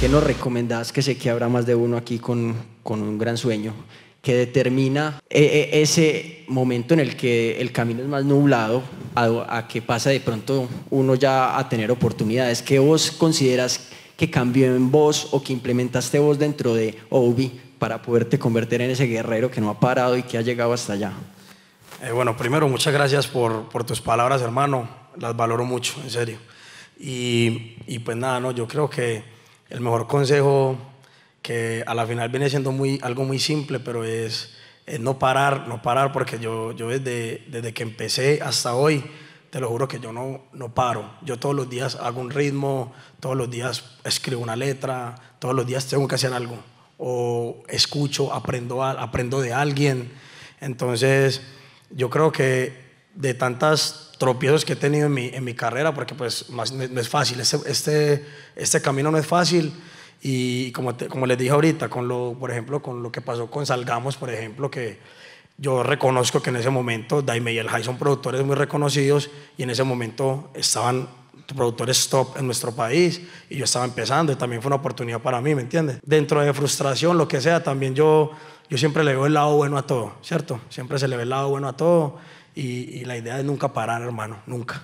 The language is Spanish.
¿Qué nos recomendás? Que sé que habrá más de uno aquí con, con un gran sueño que determina eh, eh, ese momento en el que el camino es más nublado a, que pasa de pronto uno ya a tener oportunidades. ¿Qué vos consideras que cambió en vos o que implementaste vos dentro de Obi para poderte convertir en ese guerrero que no ha parado y que ha llegado hasta allá? Eh, bueno, primero muchas gracias por, por, tus palabras, hermano. Las valoro mucho, en serio. Y, y pues nada, no, yo creo que el mejor consejo que a la final viene siendo muy, algo muy simple, pero es, no parar, no parar, porque yo, yo desde, desde que empecé hasta hoy, te lo juro que yo no, no paro. Yo todos los días hago un ritmo, todos los días escribo una letra, todos los días tengo que hacer algo. O escucho, aprendo, aprendo de alguien. Entonces, yo creo que de tantas tropiezos que he tenido en mi, carrera, porque pues más, no, es fácil, este, este, camino no es fácil. Y como, como les dije ahorita, con lo, por ejemplo, con lo que pasó con Salgamos, por ejemplo, que yo reconozco que en ese momento Daime y el High son productores muy reconocidos y en ese momento estaban productores top en nuestro país y yo estaba empezando y también fue una oportunidad para mí, ¿me entiendes? Dentro de frustración, lo que sea, también yo yo siempre le veo el lado bueno a todo, ¿cierto? Siempre se le ve el lado bueno a todo y, la idea es nunca parar, hermano, nunca.